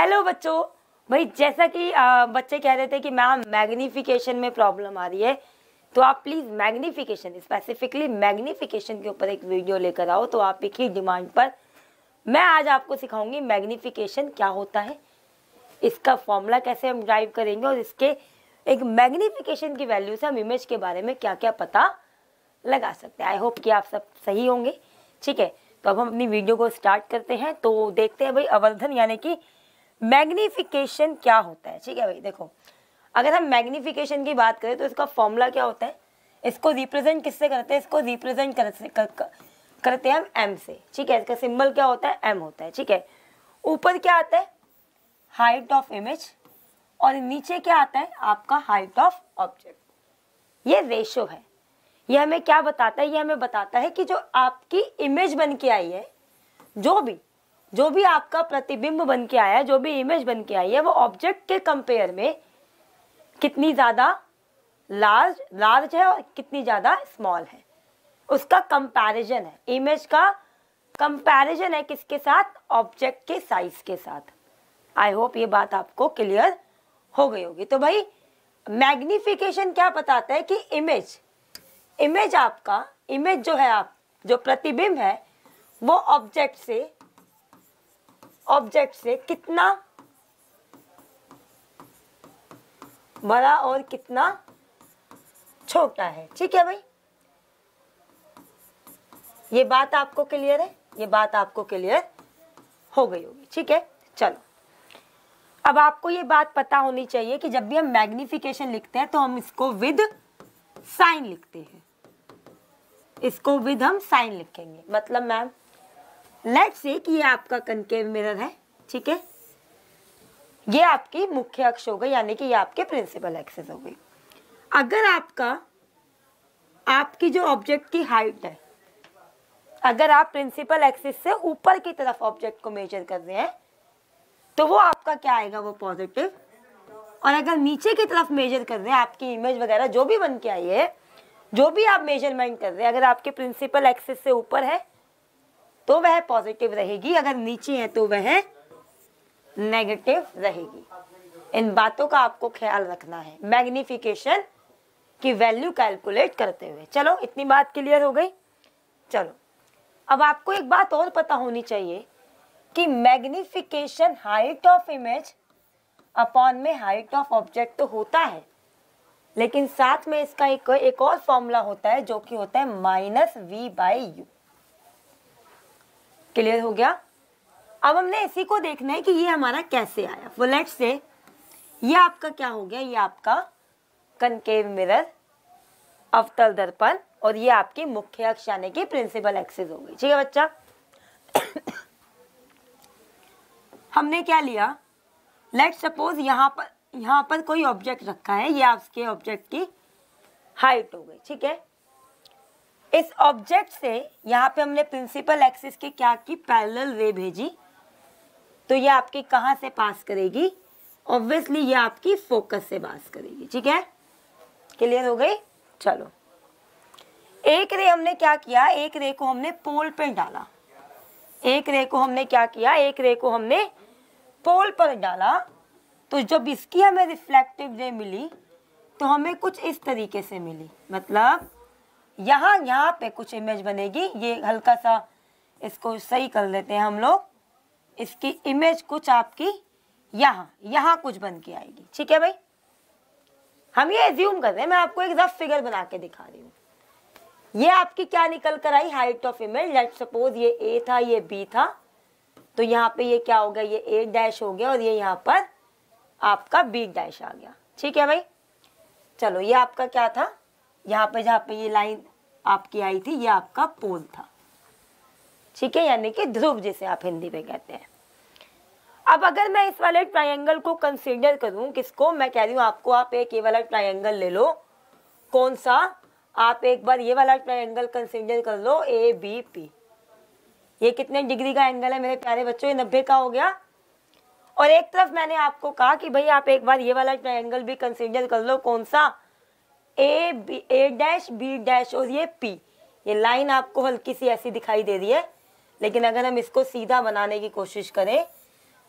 hello बच्चों भाई जैसा कि बच्चे कह रहे थे कि मैम मैग्नीफिकेशन में प्रॉब्लम आ रही है तो आप प्लीज़ मैग्नीफिकेशन स्पेसिफिकली मैग्नीफिकेशन के ऊपर एक वीडियो लेकर आओ तो आप एक ही डिमांड पर मैं आज आपको सिखाऊंगी मैग्नीफिकेशन क्या होता है इसका फॉर्मूला कैसे हम ड्राइव करेंगे और इसके एक मैग्नीफिकेशन की वैल्यू से हम इमेज के बारे में क्या क्या पता लगा सकते हैं आई होप कि आप सब सही होंगे ठीक है तो अब हम अपनी वीडियो को स्टार्ट करते हैं तो देखते हैं भाई अवर्धन यानी कि मैग्निफिकेशन क्या होता है ठीक है भाई देखो अगर हम मैग्निफिकेशन की बात करें तो इसका फॉर्मूला क्या होता है इसको रिप्रेजेंट किससे करते हैं इसको रिप्रेजेंट करते हैं हम एम से ठीक है इसका सिंबल क्या होता है एम होता है ठीक है ऊपर क्या आता है हाइट ऑफ इमेज और नीचे क्या आता है आपका हाइट ऑफ ऑब्जेक्ट ये रेशो है ये हमें क्या बताता है ये हमें बताता है कि जो आपकी इमेज बन के आई है जो भी जो भी आपका प्रतिबिंब बन के आया है जो भी इमेज बन के आई है वो ऑब्जेक्ट के कंपेयर में कितनी ज़्यादा लार्ज लार्ज है और कितनी ज़्यादा स्मॉल है उसका कंपैरिजन है इमेज का कंपैरिजन है किसके साथ ऑब्जेक्ट के साइज के साथ आई होप ये बात आपको क्लियर हो गई होगी तो भाई मैग्निफिकेशन क्या बताता है कि इमेज इमेज आपका इमेज जो है आप जो प्रतिबिंब है वो ऑब्जेक्ट से ऑब्जेक्ट से कितना बड़ा और कितना छोटा है ठीक है भाई ये बात आपको क्लियर है ये बात आपको क्लियर हो गई होगी ठीक है चलो अब आपको ये बात पता होनी चाहिए कि जब भी हम मैग्निफिकेशन लिखते हैं तो हम इसको विद साइन लिखते हैं इसको विद हम साइन लिखेंगे मतलब मैम लेट से कि ये आपका कनकेव मिरर है ठीक है ये आपकी मुख्य अक्ष हो गई यानी कि ये आपके प्रिंसिपल एक्सेस हो गई अगर आपका आपकी जो ऑब्जेक्ट की हाइट है अगर आप प्रिंसिपल एक्सिस से ऊपर की तरफ ऑब्जेक्ट को मेजर कर रहे हैं तो वो आपका क्या आएगा वो पॉजिटिव और अगर नीचे की तरफ मेजर कर रहे हैं आपकी इमेज वगैरह जो भी बन के आई है जो भी आप मेजरमेंट कर रहे हैं अगर आपके प्रिंसिपल एक्सिस से ऊपर है तो वह पॉजिटिव रहेगी अगर नीचे है तो वह नेगेटिव रहेगी इन बातों का आपको ख्याल रखना है मैग्निफिकेशन की वैल्यू कैलकुलेट करते हुए चलो इतनी बात क्लियर हो गई चलो अब आपको एक बात और पता होनी चाहिए कि magnification height of image upon में हाइट ऑफ ऑब्जेक्ट तो होता है लेकिन साथ में इसका एक एक और फॉर्मूला होता है जो कि होता है minus V by U clear हो गया अब हमने इसी को देखना है कि ये हमारा कैसे आया वो लेट से ये आपका क्या हो गया ये आपका कनकेव मिरर अवतल दर्पण और ये आपकी मुख्य अक्ष यानी कि प्रिंसिपल एक्सिस हो गई ठीक है बच्चा हमने क्या लिया लेट सपोज यहाँ पर यहाँ पर कोई ऑब्जेक्ट रखा है ये आपके ऑब्जेक्ट की हाइट हो गई ठीक है इस ऑब्जेक्ट से यहाँ पे हमने प्रिंसिपल एक्सिस के क्या की पैरेलल रे भेजी तो ये आपकी कहाँ से पास करेगी ऑब्वियसली ये आपकी फोकस से पास करेगी ठीक है क्लियर हो गई चलो एक रे हमने क्या किया एक रे को हमने पोल पर डाला एक रे को हमने क्या किया एक रे को हमने पोल पर डाला तो जब इसकी हमें रिफ्लेक्टिव रे मिली तो हमें कुछ इस तरीके से मिली मतलब यहाँ यहाँ पे कुछ इमेज बनेगी ये हल्का सा इसको सही कर लेते हैं हम लोग इसकी इमेज कुछ आपकी यहाँ यहाँ कुछ बन के आएगी ठीक है भाई हम ये एज्यूम कर रहे हैं मैं आपको एक रफ फिगर बना के दिखा रही हूँ ये आपकी क्या निकल कर आई height of image let suppose ये ए था ये बी था तो यहाँ पे ये क्या हो गया ये ए डैश हो गया और ये यहाँ पर आपका बी डैश आ गया ठीक है भाई चलो ये आपका क्या था यहाँ पे जहाँ पे ये लाइन आपकी आई थी ये आपका पोल था ठीक है यानी कि ध्रुव जिसे आप हिंदी में कहते हैं अब अगर मैं इस वाले ट्रायंगल को कंसीडर करूं किसको मैं कह रही हूं आपको आप एक ये वाला ट्रायंगल ले लो कौन सा आप एक बार ये वाला ट्रायंगल कंसीडर कर लो ए बी पी ये कितने डिग्री का एंगल है मेरे प्यारे बच्चों ये नब्बे का हो गया और एक तरफ मैंने आपको कहा कि भाई आप एक बार ये वाला ट्राइंगल भी कंसिडर कर लो कौन सा A B A dash B dash और ये पी ये लाइन आपको हल्की सी ऐसी दिखाई दे रही है लेकिन अगर हम इसको सीधा बनाने की कोशिश करें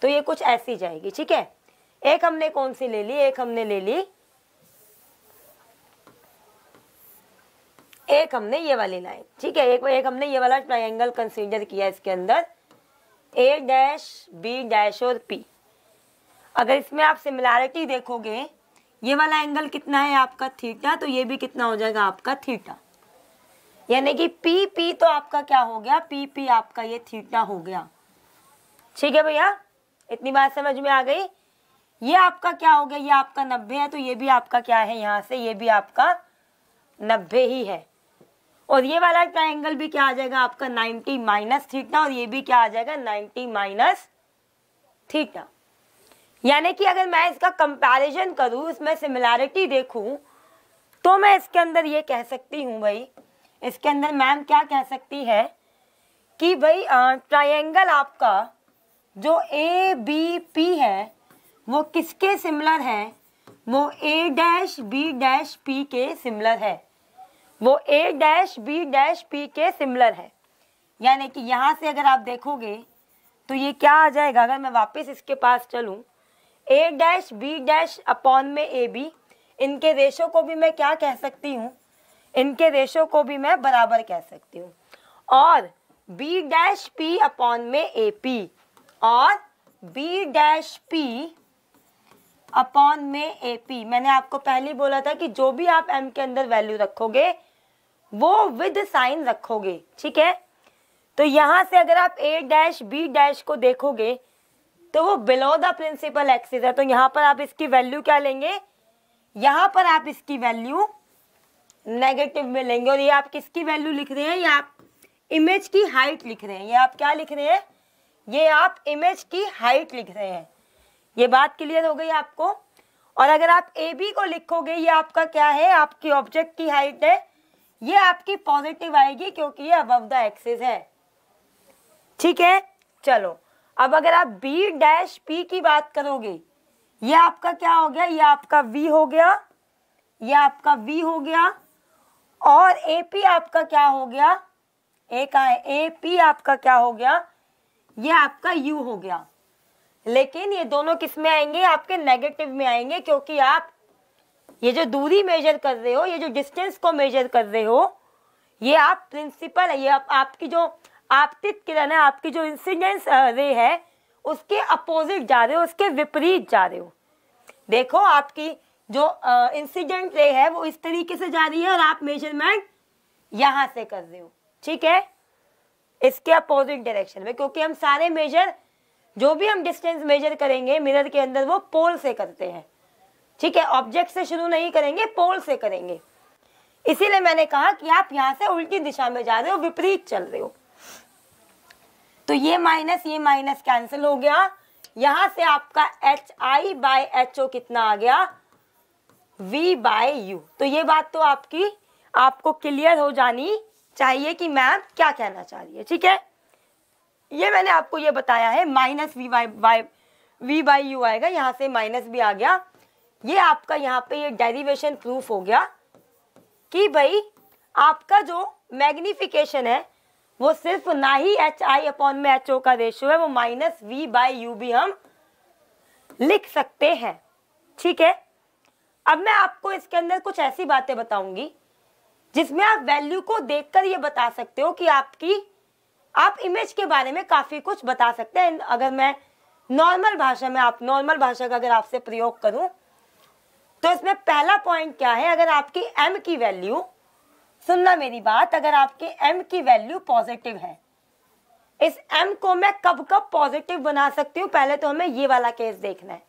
तो ये कुछ ऐसी जाएगी ठीक है एक हमने कौन सी ले ली एक हमने ले ली एक हमने ये वाली लाइन ठीक है एक एक हमने ये वाला ट्रायंगल कंसीडर किया इसके अंदर ए डैश बी डैश और पी अगर इसमें आप सिमिलैरिटी देखोगे ये वाला एंगल कितना है आपका थीटा तो ये भी कितना हो जाएगा आपका थीटा यानी कि पी पी तो आपका क्या हो गया पी पी आपका ये थीटा हो गया ठीक है भैया इतनी बात समझ में आ गई ये आपका क्या हो गया ये आपका नब्बे है तो ये भी आपका क्या है यहाँ से ये भी आपका नब्बे ही है और ये वाला ट्राइंगल भी क्या आ जाएगा आपका नाइन्टी माइनस थीटा और ये भी क्या आ जाएगा नाइन्टी माइनस थीटा यानी कि अगर मैं इसका कंपैरिजन करूँ इसमें सिमिलैरिटी देखूँ तो मैं इसके अंदर ये कह सकती हूँ भाई इसके अंदर मैम क्या कह सकती है कि भाई ट्रायंगल आपका जो ए बी पी है वो किसके सिमिलर है वो A dash B dash P के सिमिलर है वो A dash B dash P के सिमिलर है यानी कि यहाँ से अगर आप देखोगे तो ये क्या आ जाएगा अगर मैं वापस इसके पास चलूँ A dash B dash upon में ए बी इनके रेशों को भी मैं क्या कह सकती हूँ इनके रेशों को भी मैं बराबर कह सकती हूँ और बी डैश पी अपॉन में ए पी और बी डैश पी अपॉन में ए पी मैंने आपको पहले बोला था कि जो भी आप एम के अंदर वैल्यू रखोगे वो विद साइन रखोगे ठीक है तो यहाँ से अगर आप ए डैश बी डैश को देखोगे तो वो बिलो द प्रिंसिपल एक्सिस है तो यहां पर आप इसकी वैल्यू क्या लेंगे यहां पर आप इसकी वैल्यू नेगेटिव में लेंगे और ये आप किसकी वैल्यू लिख रहे हैं ये आप इमेज की हाइट लिख रहे हैं ये आप क्या लिख रहे हैं ये आप इमेज की हाइट लिख रहे हैं ये बात क्लियर हो गई आपको और अगर आप ए बी को लिखोगे ये आपका क्या है आपकी ऑब्जेक्ट की हाइट है ये आपकी पॉजिटिव आएगी क्योंकि ये अबव द एक्सिस है ठीक है चलो अब अगर आप बी डैश पी की बात करोगे ये आपका क्या हो गया ये आपका वी हो गया ये आपका वी हो गया और ए पी आपका क्या हो गया ए का ए पी आपका क्या हो गया ये आपका यू हो गया लेकिन ये दोनों किस में आएंगे आपके नेगेटिव में आएंगे क्योंकि आप ये जो दूरी मेजर कर रहे हो ये जो डिस्टेंस को मेजर कर रहे हो ये आप प्रिंसिपल है ये आप, आपकी जो आपतित किरण है आपकी जो इंसिडेंस रे है उसके अपोजिट जा रहे हो उसके विपरीत जा रहे हो देखो आपकी जो इंसिडेंट रे है वो इस तरीके से जा रही है और आप मेजरमेंट यहां से कर रहे हो ठीक है इसके अपोजिट डायरेक्शन में क्योंकि हम सारे मेजर जो भी हम डिस्टेंस मेजर करेंगे मिरर के अंदर वो पोल से करते हैं ठीक है ऑब्जेक्ट से शुरू नहीं करेंगे पोल से करेंगे इसीलिए मैंने कहा कि आप यहां से उल्टी दिशा में जा रहे हो विपरीत चल रहे हो तो ये माइनस ये माइनस कैंसिल हो गया यहां से आपका H I by H O कितना आ गया वी बाय यू तो ये बात तो आपकी आपको क्लियर हो जानी चाहिए कि मैम क्या कहना चाह रही है ठीक है ये मैंने आपको ये बताया है minus V by by V by U आएगा यहाँ से माइनस भी आ गया ये आपका यहाँ पे ये डेरिवेशन प्रूफ हो गया कि भाई आपका जो मैग्निफिकेशन है वो सिर्फ ना ही एच आई अपॉन में एच ओ का रेशो है वो माइनस वी बाई यू भी हम लिख सकते हैं ठीक है अब मैं आपको इसके अंदर कुछ ऐसी बातें बताऊंगी जिसमें आप वैल्यू को देखकर ये बता सकते हो कि आपकी आप इमेज के बारे में काफ़ी कुछ बता सकते हैं अगर मैं नॉर्मल भाषा में आप नॉर्मल भाषा का अगर आपसे प्रयोग करूं तो इसमें पहला पॉइंट क्या है अगर आपकी एम की वैल्यू सुनना मेरी बात अगर आपके एम की वैल्यू पॉजिटिव है इस एम को मैं कब कब पॉजिटिव बना सकती हूँ पहले तो हमें ये वाला केस देखना है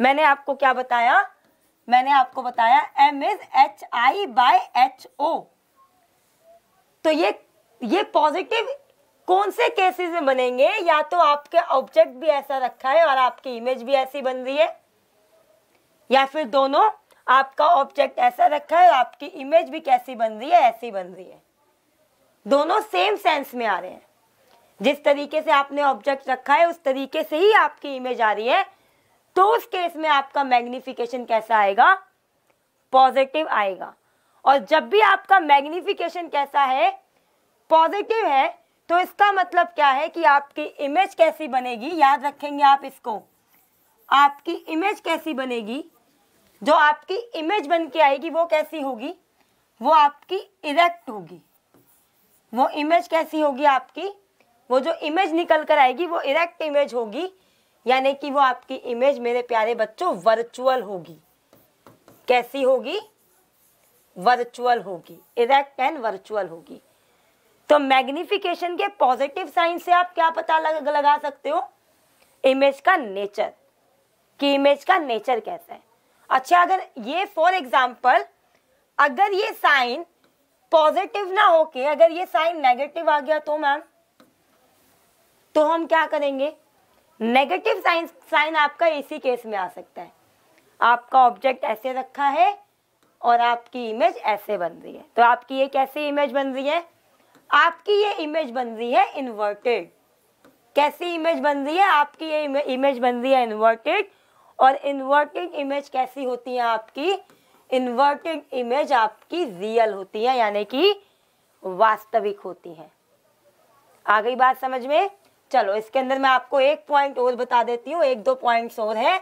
मैंने आपको क्या बताया मैंने आपको बताया M is H I by H O तो ये ये पॉजिटिव कौन से केसेस में बनेंगे या तो आपके ऑब्जेक्ट भी ऐसा रखा है और आपकी इमेज भी ऐसी बन रही है या फिर दोनों आपका ऑब्जेक्ट ऐसा रखा है आपकी इमेज भी कैसी बन रही है ऐसी बन रही है दोनों सेम सेंस में आ रहे हैं जिस तरीके से आपने ऑब्जेक्ट रखा है उस तरीके से ही आपकी इमेज आ रही है तो उस केस में आपका मैग्निफिकेशन कैसा आएगा पॉजिटिव आएगा और जब भी आपका मैग्निफिकेशन कैसा है पॉजिटिव है तो इसका मतलब क्या है कि आपकी इमेज कैसी बनेगी याद रखेंगे आप इसको आपकी इमेज कैसी बनेगी जो आपकी इमेज बन के आएगी वो कैसी होगी वो आपकी इरेक्ट होगी वो इमेज कैसी होगी आपकी वो जो इमेज निकल कर आएगी वो इरेक्ट इमेज होगी यानी कि वो आपकी इमेज मेरे प्यारे बच्चों वर्चुअल होगी कैसी होगी वर्चुअल होगी इरेक्ट एंड वर्चुअल होगी तो मैग्निफिकेशन के पॉजिटिव साइन से आप क्या पता लग, लगा सकते हो इमेज का नेचर कि इमेज का नेचर कैसा है अच्छा अगर ये फॉर एग्जाम्पल अगर ये साइन पॉजिटिव ना होके अगर ये साइन नेगेटिव आ गया तो मैम तो हम क्या करेंगे नेगेटिव साइन साइन आपका इसी केस में आ सकता है आपका ऑब्जेक्ट ऐसे रखा है और आपकी इमेज ऐसे बन रही है तो आपकी ये कैसी इमेज बन रही है आपकी ये इमेज बन रही है इन्वर्टेड कैसी इमेज बन रही है आपकी ये इमेज बन रही है इन्वर्टेड और इन्वर्टेड इमेज कैसी होती है आपकी इन्वर्टेड इमेज आपकी रियल होती है यानी कि वास्तविक होती है आ गई बात समझ में चलो इसके अंदर मैं आपको एक पॉइंट और बता देती हूँ एक दो पॉइंट्स और हैं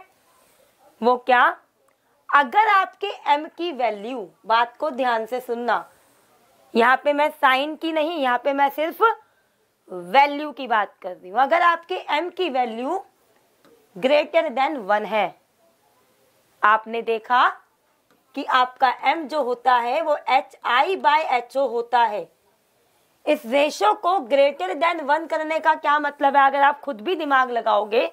वो क्या अगर आपके एम की वैल्यू बात को ध्यान से सुनना यहाँ पे मैं साइन की नहीं यहाँ पे मैं सिर्फ वैल्यू की बात कर रही हूँ अगर आपके एम की वैल्यू ग्रेटर देन वन है आपने देखा कि आपका एम जो होता है वो H I by H O होता है इस रेशो को ग्रेटर देन वन करने का क्या मतलब है अगर आप खुद भी दिमाग लगाओगे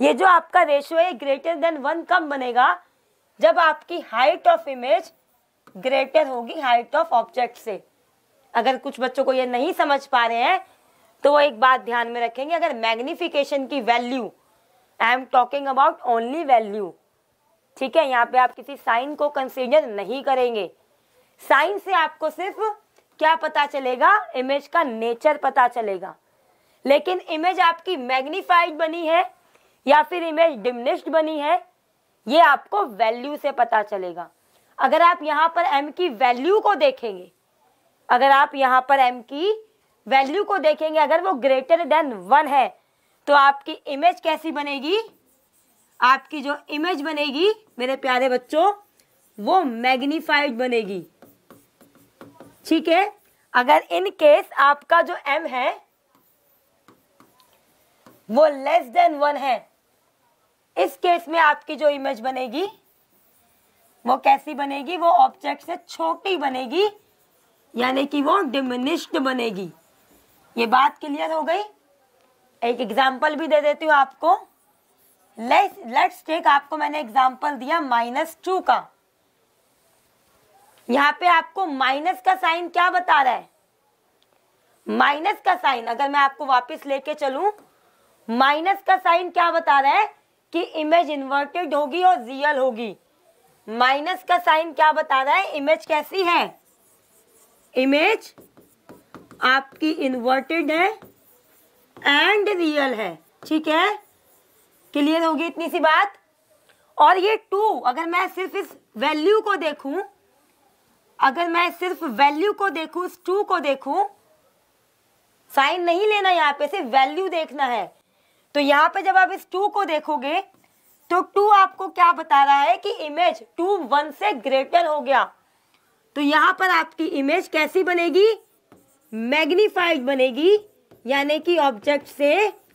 ये जो आपका रेशो है ग्रेटर देन वन कब बनेगा जब आपकी हाइट ऑफ इमेज ग्रेटर होगी हाइट ऑफ ऑब्जेक्ट से अगर कुछ बच्चों को ये नहीं समझ पा रहे हैं तो वो एक बात ध्यान में रखेंगे अगर मैग्निफिकेशन की value I am talking about only value ठीक है यहाँ पे आप किसी साइन को कंसीडर नहीं करेंगे साइन से आपको सिर्फ क्या पता चलेगा इमेज का नेचर पता चलेगा लेकिन इमेज आपकी मैग्नीफाइड बनी है या फिर इमेज डिमनिश्ड बनी है ये आपको वैल्यू से पता चलेगा अगर आप यहाँ पर एम की वैल्यू को देखेंगे अगर आप यहाँ पर एम की वैल्यू को देखेंगे अगर वो ग्रेटर देन वन है तो आपकी इमेज कैसी बनेगी आपकी जो इमेज बनेगी मेरे प्यारे बच्चों वो मैग्नीफाइड बनेगी ठीक है अगर इन केस आपका जो एम है वो लेस देन वन है इस केस में आपकी जो इमेज बनेगी वो कैसी बनेगी वो ऑब्जेक्ट से छोटी बनेगी यानी कि वो डिमिनिश्ड बनेगी ये बात क्लियर हो गई एक एग्जाम्पल भी दे देती हूँ आपको लेट्स टेक आपको मैंने एग्जाम्पल दिया माइनस टू का यहाँ पे आपको माइनस का साइन क्या बता रहा है माइनस का साइन अगर मैं आपको वापस लेके चलू माइनस का साइन क्या बता रहा है कि इमेज इन्वर्टेड होगी और रियल होगी माइनस का साइन क्या बता रहा है इमेज कैसी है इमेज आपकी इन्वर्टेड है एंड रियल है ठीक है क्लियर होगी इतनी सी बात और ये टू अगर मैं सिर्फ इस वैल्यू को देखूं अगर मैं सिर्फ वैल्यू को देखूं इस टू को देखूं साइन नहीं लेना यहाँ पे सिर्फ वैल्यू देखना है तो यहाँ पे जब आप इस टू को देखोगे तो टू आपको क्या बता रहा है कि इमेज टू वन से ग्रेटर हो गया तो यहाँ पर आपकी इमेज कैसी बनेगी मैग्नीफाइड बनेगी यानी कि ऑब्जेक्ट से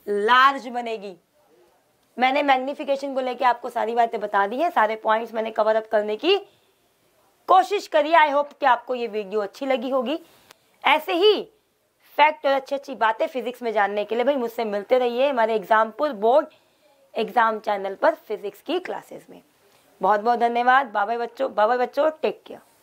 लार्ज बनेगी मैंने मैग्निफिकेशन को लेकर आपको सारी बातें बता दी है सारे पॉइंट्स मैंने कवर अप करने की कोशिश करिए आई होप कि आपको ये वीडियो अच्छी लगी होगी ऐसे ही फैक्ट और अच्छी अच्छी बातें फिजिक्स में जानने के लिए भाई मुझसे मिलते रहिए हमारे एग्जामपुर बोर्ड एग्जाम चैनल पर फिजिक्स की क्लासेस में बहुत बहुत धन्यवाद बाबा बच्चों बाबा बच्चों टेक केयर